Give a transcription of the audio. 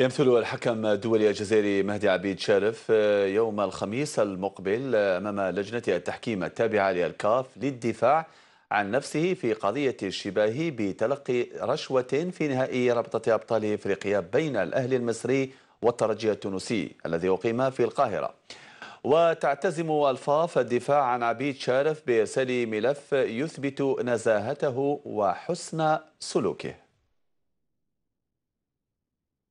يمثل الحكم الدولي الجزائري مهدي عبيد شارف آه، يوم الخميس المقبل آه، أمام لجنة التحكيم التابعة للكاف للدفاع عن نفسه في قضية الشباهي بتلقي رشوة في نهائي رابطة أبطال إفريقيا بين الأهلي المصري والترجي التونسي الذي أقيم في القاهرة وتعتزم الفاف الدفاع عن عبيد شارف بإرسال ملف يثبت نزاهته وحسن سلوكه